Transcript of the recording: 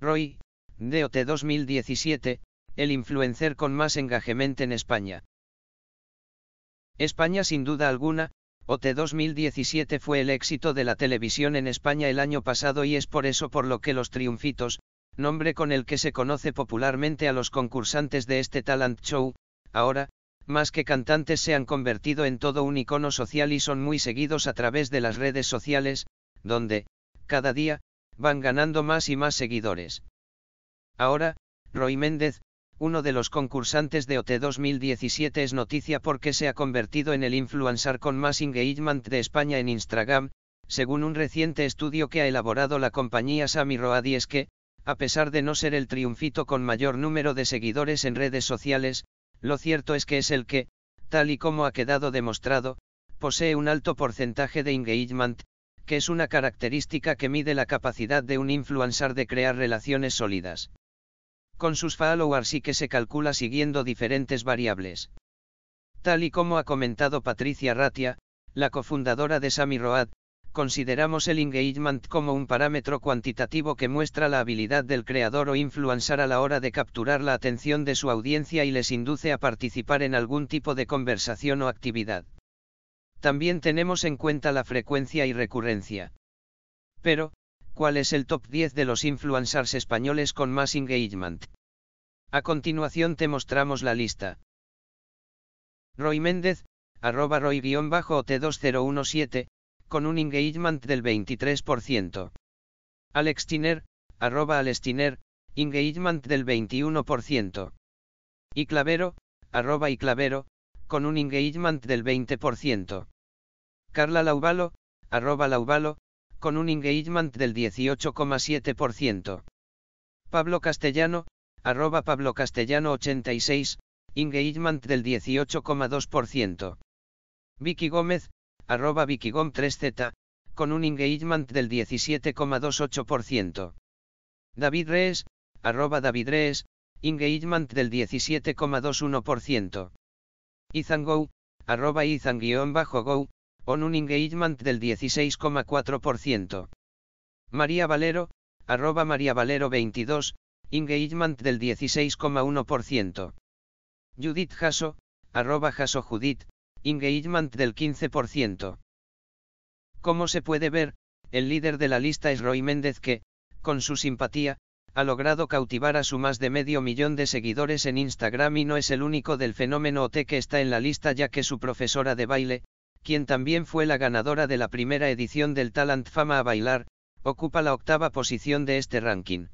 Roy, OT 2017, el influencer con más engagement en España. España sin duda alguna, OT 2017 fue el éxito de la televisión en España el año pasado y es por eso por lo que los triunfitos, nombre con el que se conoce popularmente a los concursantes de este talent show, ahora, más que cantantes se han convertido en todo un icono social y son muy seguidos a través de las redes sociales, donde, cada día, van ganando más y más seguidores. Ahora, Roy Méndez, uno de los concursantes de OT 2017 es noticia porque se ha convertido en el influencer con más engagement de España en Instagram, según un reciente estudio que ha elaborado la compañía Sami Roadi es que, a pesar de no ser el triunfito con mayor número de seguidores en redes sociales, lo cierto es que es el que, tal y como ha quedado demostrado, posee un alto porcentaje de engagement, que es una característica que mide la capacidad de un influencer de crear relaciones sólidas. Con sus followers sí que se calcula siguiendo diferentes variables. Tal y como ha comentado Patricia Ratia, la cofundadora de Sami Road, consideramos el engagement como un parámetro cuantitativo que muestra la habilidad del creador o influencer a la hora de capturar la atención de su audiencia y les induce a participar en algún tipo de conversación o actividad también tenemos en cuenta la frecuencia y recurrencia. Pero, ¿cuál es el top 10 de los influencers españoles con más engagement? A continuación te mostramos la lista. Roy Méndez, arroba Roy-T2017, con un engagement del 23%. Alex Tiner, arroba alestiner, engagement del 21%. Y Clavero, arroba y Clavero, con un engagement del 20%. Carla Lauvalo, arroba Laubalo, con un engagement del 18,7%. Pablo Castellano, arroba Pablo Castellano 86, engagement del 18,2%. Vicky Gómez, arroba Vicky Gom 3Z, con un engagement del 17,28%. David Rees, arroba David Rees, engagement del 17,21% go arroba bajo go on un engagement del 16,4%. María Valero, arroba María Valero 22, engagement del 16,1%. Judith hasso arroba Jasso Judith, engagement del 15%. Como se puede ver, el líder de la lista es Roy Méndez que, con su simpatía, ha logrado cautivar a su más de medio millón de seguidores en Instagram y no es el único del fenómeno OT que está en la lista ya que su profesora de baile, quien también fue la ganadora de la primera edición del Talent Fama a Bailar, ocupa la octava posición de este ranking.